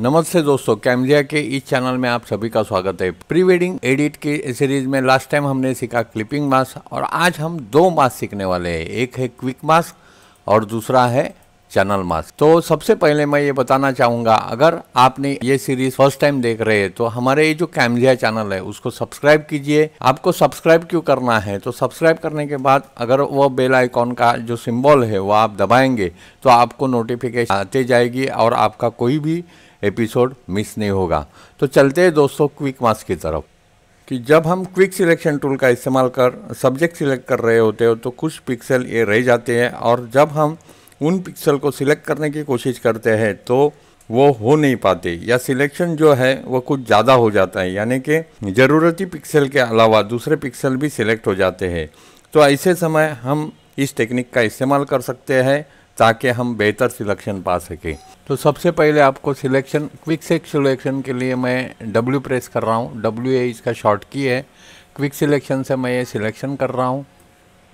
नमस्ते दोस्तों कैमलिया के इस चैनल में आप सभी का स्वागत है प्री वेडिंग एडिट की सीरीज में लास्ट टाइम हमने सीखा क्लिपिंग मास्क और आज हम दो मास्क सीखने वाले हैं एक है क्विक मास्क और दूसरा है चैनल मास्क तो सबसे पहले मैं ये बताना चाहूँगा अगर आपने ये सीरीज फर्स्ट टाइम देख रहे हैं तो हमारे ये जो कैमलिया चैनल है उसको सब्सक्राइब कीजिए आपको सब्सक्राइब क्यों करना है तो सब्सक्राइब करने के बाद अगर वो बेल आइकॉन का जो सिंबल है वो आप दबाएंगे तो आपको नोटिफिकेशन आते जाएगी और आपका कोई भी एपिसोड मिस नहीं होगा तो चलते हैं दोस्तों क्विक मास की तरफ कि जब हम क्विक सिलेक्शन टूल का इस्तेमाल कर सब्जेक्ट सिलेक्ट कर रहे होते हो तो कुछ पिक्सल ये रह जाते हैं और जब हम उन पिक्सल को सिलेक्ट करने की कोशिश करते हैं तो वो हो नहीं पाते या सिलेक्शन जो है वो कुछ ज़्यादा हो जाता है यानी कि ज़रूरती पिक्सल के अलावा दूसरे पिक्सल भी सिलेक्ट हो जाते हैं तो ऐसे समय हम इस टेक्निक का इस्तेमाल कर सकते हैं ताकि हम बेहतर सिलेक्शन पा सकें तो सबसे पहले आपको सिलेक्शन क्विक सेक सिलेक्शन के लिए मैं डब्ल्यू प्रेस कर रहा हूँ डब्ल्यू ए इसका शॉर्ट की है क्विक सिलेक्शन से मैं ये सिलेक्शन कर रहा हूँ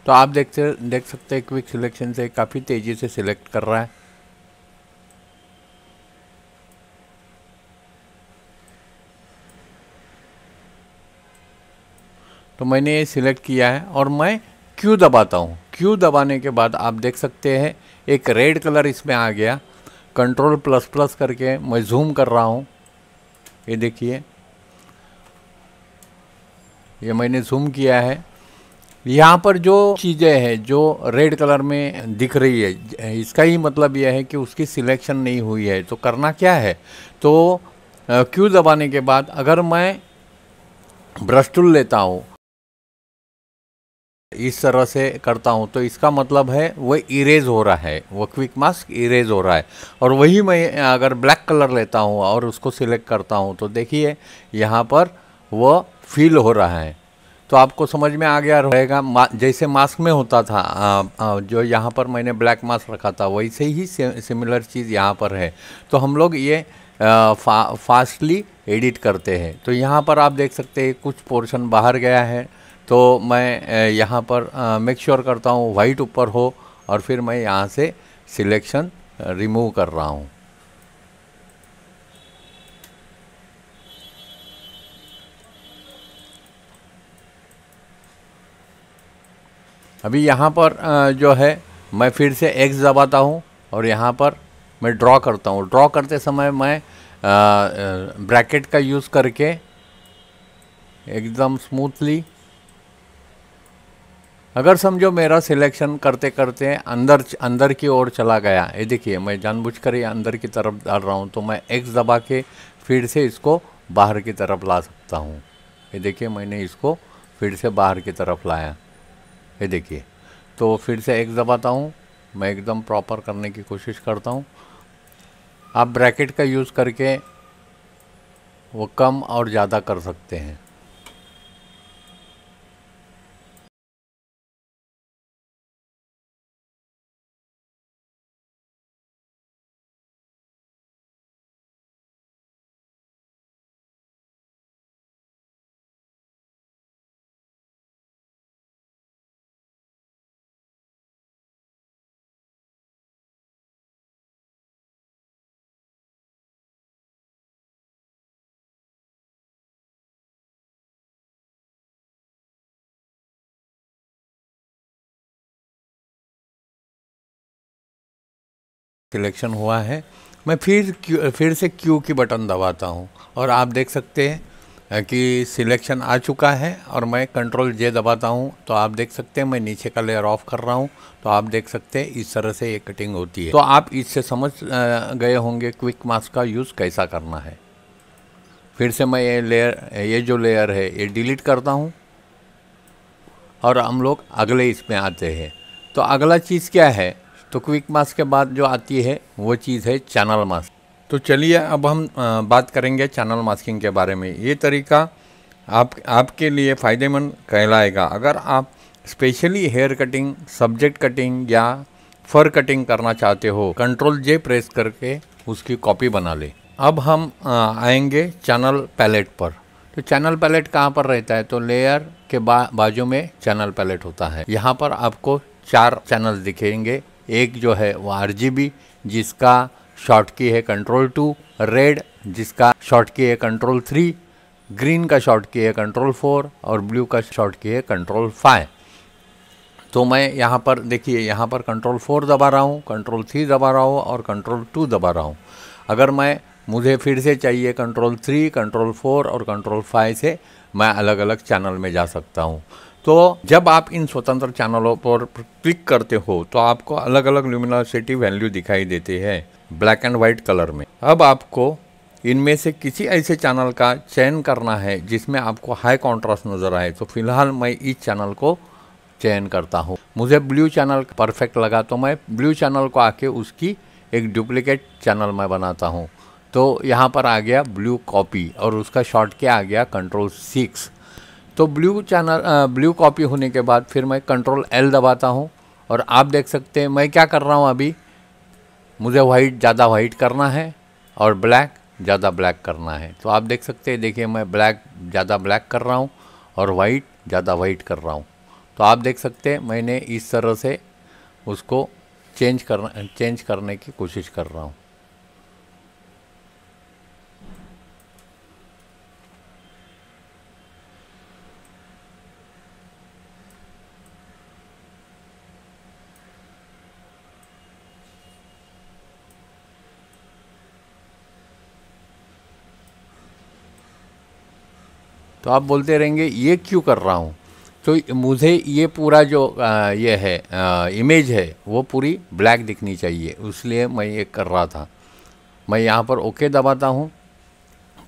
तो आप देखते देख सकते हैं क्विक सिलेक्शन से काफ़ी तेज़ी से सिलेक्ट कर रहा है तो मैंने ये सिलेक्ट किया है और मैं क्यू दबाता हूँ क्यू दबाने के बाद आप देख सकते हैं एक रेड कलर इसमें आ गया कंट्रोल प्लस प्लस करके मैं जूम कर रहा हूँ ये देखिए ये मैंने जूम किया है यहाँ पर जो चीज़ें हैं जो रेड कलर में दिख रही है इसका ही मतलब यह है कि उसकी सिलेक्शन नहीं हुई है तो करना क्या है तो क्यू दबाने के बाद अगर मैं ब्रश टूल लेता हूँ इस तरह से करता हूँ तो इसका मतलब है वह इरेज हो रहा है वो क्विक मास्क इरेज हो रहा है और वही मैं अगर ब्लैक कलर लेता हूँ और उसको सिलेक्ट करता हूँ तो देखिए यहाँ पर वह फील हो रहा है तो आपको समझ में आ गया रहेगा मा, जैसे मास्क में होता था आ, आ, जो यहाँ पर मैंने ब्लैक मास्क रखा था वैसे ही सिमिलर चीज़ यहाँ पर है तो हम लोग ये फा, फास्टली एडिट करते हैं तो यहाँ पर आप देख सकते हैं कुछ पोर्शन बाहर गया है तो मैं यहाँ पर मेक श्योर sure करता हूँ वाइट ऊपर हो और फिर मैं यहाँ से सिलेक्शन रिमूव कर रहा हूँ अभी यहाँ पर जो है मैं फिर से एक्स दबाता हूँ और यहाँ पर मैं ड्रॉ करता हूँ ड्रॉ करते समय मैं ब्रैकेट का यूज़ करके एकदम स्मूथली अगर समझो मेरा सिलेक्शन करते करते अंदर अंदर की ओर चला गया ये देखिए मैं जानबूझकर ये अंदर की तरफ डाल रहा हूँ तो मैं एक्स दबा के फिर से इसको बाहर की तरफ ला सकता हूँ ये देखिए मैंने इसको फिर से बाहर की तरफ लाया ये देखिए तो फिर से एक्स दबाता हूँ मैं एकदम प्रॉपर करने की कोशिश करता हूँ आप ब्रैकेट का यूज़ करके वो कम और ज़्यादा कर सकते हैं सिलेक्शन हुआ है मैं फिर फिर से क्यू की बटन दबाता हूँ और आप देख सकते हैं कि सिलेक्शन आ चुका है और मैं कंट्रोल जे दबाता हूँ तो आप देख सकते हैं मैं नीचे का लेयर ऑफ कर रहा हूँ तो आप देख सकते हैं इस तरह से ये कटिंग होती है तो आप इससे समझ गए होंगे क्विक मास्क का यूज़ कैसा करना है फिर से मैं ये लेयर ये जो लेयर है ये डिलीट करता हूँ और हम लोग अगले इसमें आते हैं तो अगला चीज़ क्या है तो क्विक मास्क के बाद जो आती है वो चीज़ है चैनल मास्क तो चलिए अब हम बात करेंगे चैनल मास्किंग के बारे में ये तरीका आप आपके लिए फ़ायदेमंद कहलाएगा अगर आप specially hair cutting subject cutting या फर कटिंग करना चाहते हो कंट्रोल जे प्रेस करके उसकी कॉपी बना ले अब हम आएंगे चैनल पैलेट पर तो चैनल पैलेट कहाँ पर रहता है तो लेयर के बा, बाजू में चैनल पैलेट होता है यहाँ पर आपको चार चैनल दिखेंगे एक जो है वो आर जिसका शॉर्ट की है कंट्रोल टू रेड जिसका शॉर्ट की है कंट्रोल थ्री ग्रीन का शॉर्ट की है कंट्रोल फोर और ब्लू का शॉर्ट की है कंट्रोल फाइव तो मैं यहाँ पर देखिए यहाँ पर कंट्रोल फोर दबा रहा हूँ कंट्रोल थ्री दबा रहा हूँ और कंट्रोल टू दबा रहा हूँ अगर मैं मुझे फिर से चाहिए कंट्रोल थ्री कंट्रोल फोर और कंट्रोल फाइव से मैं अलग अलग चैनल में जा सकता हूँ तो जब आप इन स्वतंत्र चैनलों पर क्लिक करते हो तो आपको अलग अलग ल्यूमिनोसिटी वैल्यू दिखाई देती है ब्लैक एंड वाइट कलर में अब आपको इनमें से किसी ऐसे चैनल का चयन करना है जिसमें आपको हाई कॉन्ट्रास्ट नज़र आए तो फिलहाल मैं इस चैनल को चयन करता हूँ मुझे ब्लू चैनल परफेक्ट लगा तो मैं ब्लू चैनल को आके उसकी एक डुप्लिकेट चैनल मैं बनाता हूँ तो यहाँ पर आ गया ब्लू कॉपी और उसका शॉर्ट क्या आ गया कंट्रोल सिक्स तो ब्लू चैनल ब्लू कॉपी होने के बाद फिर मैं कंट्रोल एल दबाता हूँ और आप देख सकते हैं मैं क्या कर रहा हूँ अभी मुझे वाइट ज़्यादा वाइट करना है और ब्लैक ज़्यादा ब्लैक करना है तो आप देख सकते हैं देखिए मैं ब्लैक ज़्यादा ब्लैक कर रहा हूँ और वाइट ज़्यादा वाइट कर रहा हूँ तो आप देख सकते हैं मैंने इस तरह से उसको चेंज करना चेंज करने की कोशिश कर रहा हूँ तो आप बोलते रहेंगे ये क्यों कर रहा हूँ तो मुझे ये पूरा जो आ, ये है आ, इमेज है वो पूरी ब्लैक दिखनी चाहिए इसलिए मैं ये कर रहा था मैं यहाँ पर ओके दबाता हूँ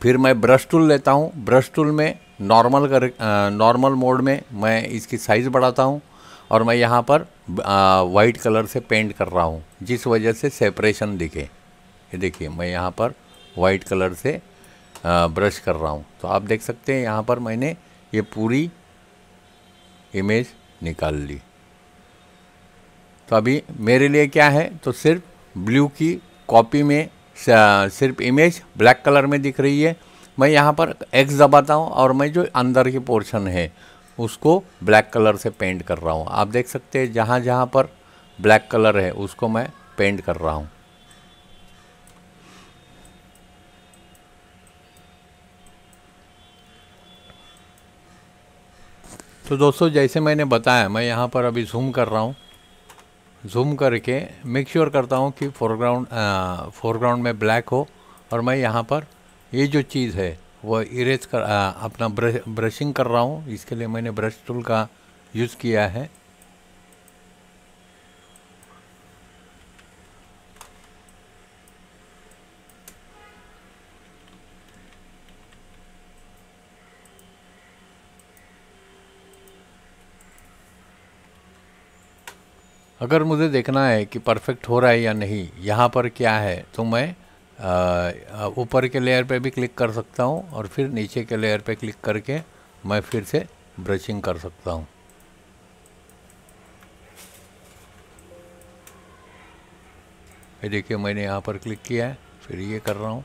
फिर मैं ब्रश टूल लेता हूँ ब्रश टूल में नॉर्मल कर नॉर्मल मोड में मैं इसकी साइज़ बढ़ाता हूँ और मैं यहाँ पर वाइट कलर से पेंट कर रहा हूँ जिस वजह से सेपरेशन दिखे ये देखिए मैं यहाँ पर वाइट कलर से ब्रश कर रहा हूँ तो आप देख सकते हैं यहाँ पर मैंने ये पूरी इमेज निकाल ली तो अभी मेरे लिए क्या है तो सिर्फ ब्लू की कॉपी में सिर्फ इमेज ब्लैक कलर में दिख रही है मैं यहाँ पर एक्स दबाता हूँ और मैं जो अंदर की पोर्शन है उसको ब्लैक कलर से पेंट कर रहा हूँ आप देख सकते हैं जहाँ जहाँ पर ब्लैक कलर है उसको मैं पेंट कर रहा हूँ तो दोस्तों जैसे मैंने बताया मैं यहाँ पर अभी जूम कर रहा हूँ जूम करके मेक श्योर करता हूँ कि फोरग्राउंड फोरग्राउंड में ब्लैक हो और मैं यहाँ पर ये जो चीज़ है वो इरेज कर आ, अपना ब्रश, ब्रशिंग कर रहा हूँ इसके लिए मैंने ब्रश टूल का यूज़ किया है अगर मुझे देखना है कि परफेक्ट हो रहा है या नहीं यहाँ पर क्या है तो मैं ऊपर के लेयर पे भी क्लिक कर सकता हूँ और फिर नीचे के लेयर पे क्लिक करके मैं फिर से ब्रशिंग कर सकता हूँ ये देखिए मैंने यहाँ पर क्लिक किया है फिर ये कर रहा हूँ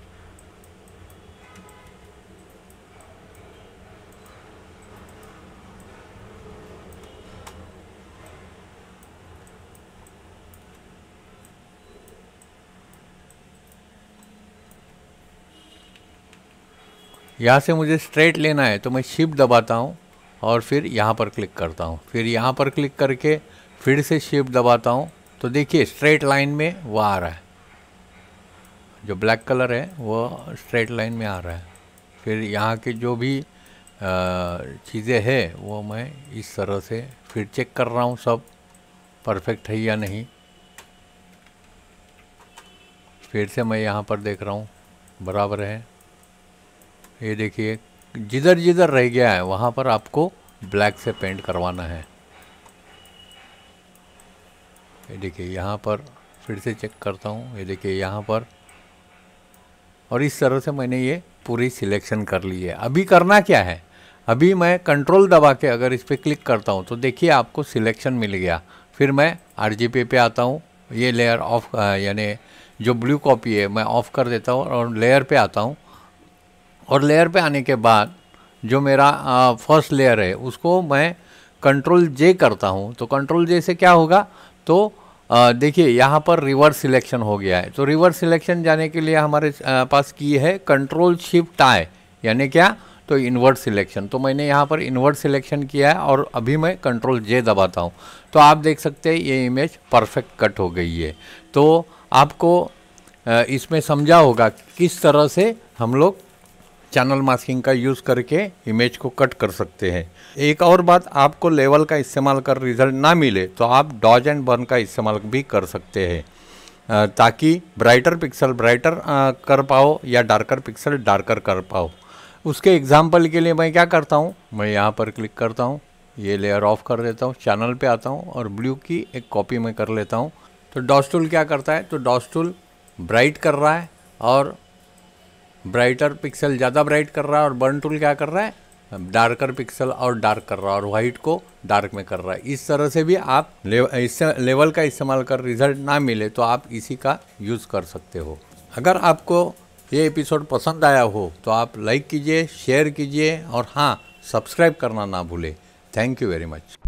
यहाँ से मुझे स्ट्रेट लेना है तो मैं शिफ्ट दबाता हूँ और फिर यहाँ पर क्लिक करता हूँ फिर यहाँ पर क्लिक करके फिर से शिफ्ट दबाता हूँ तो देखिए स्ट्रेट लाइन में वह आ रहा है जो ब्लैक कलर है वह स्ट्रेट लाइन में आ रहा है फिर यहाँ के जो भी चीज़ें हैं वो मैं इस तरह से फिर चेक कर रहा हूँ सब परफेक्ट है या नहीं फिर से मैं यहाँ पर देख रहा हूँ बराबर है ये देखिए जिधर जिधर रह गया है वहाँ पर आपको ब्लैक से पेंट करवाना है ये देखिए यहाँ पर फिर से चेक करता हूँ ये देखिए यहाँ पर और इस तरह से मैंने ये पूरी सिलेक्शन कर ली है अभी करना क्या है अभी मैं कंट्रोल दबा के अगर इस पर क्लिक करता हूँ तो देखिए आपको सिलेक्शन मिल गया फिर मैं आर पे आता हूँ ये लेयर ऑफ यानी जो ब्लू कॉपी है मैं ऑफ़ कर देता हूँ और लेयर पे आता हूँ और लेयर पे आने के बाद जो मेरा फर्स्ट लेयर है उसको मैं कंट्रोल जे करता हूँ तो कंट्रोल जे से क्या होगा तो देखिए यहाँ पर रिवर्स सिलेक्शन हो गया है तो रिवर्स सिलेक्शन जाने के लिए हमारे पास की है कंट्रोल शिफ्ट आए यानी क्या तो इन्वर्ट सिलेक्शन तो मैंने यहाँ पर इन्वर्ट सिलेक्शन किया है और अभी मैं कंट्रोल जे दबाता हूँ तो आप देख सकते हैं ये इमेज परफेक्ट कट हो गई है तो आपको इसमें समझा होगा किस तरह से हम लोग चैनल मास्किंग का यूज़ करके इमेज को कट कर सकते हैं एक और बात आपको लेवल का इस्तेमाल कर रिजल्ट ना मिले तो आप डॉज एंड बर्न का इस्तेमाल भी कर सकते हैं ताकि ब्राइटर पिक्सल ब्राइटर कर पाओ या डार्कर पिक्सल डार्कर कर पाओ उसके एग्जाम्पल के लिए मैं क्या करता हूँ मैं यहाँ पर क्लिक करता हूँ ये लेयर ऑफ कर देता हूँ चैनल पे आता हूँ और ब्लू की एक कॉपी में कर लेता हूँ तो डॉस्टूल क्या करता है तो डॉस्टूल ब्राइट कर रहा है और ब्राइटर पिक्सल ज़्यादा ब्राइट कर रहा है और बर्न टूल क्या कर रहा है डार्कर पिक्सल और डार्क कर रहा है और वाइट को डार्क में कर रहा है इस तरह से भी आप इससे लेवल का इस्तेमाल कर रिजल्ट ना मिले तो आप इसी का यूज़ कर सकते हो अगर आपको ये एपिसोड पसंद आया हो तो आप लाइक कीजिए शेयर कीजिए और हाँ सब्सक्राइब करना ना भूलें थैंक यू वेरी मच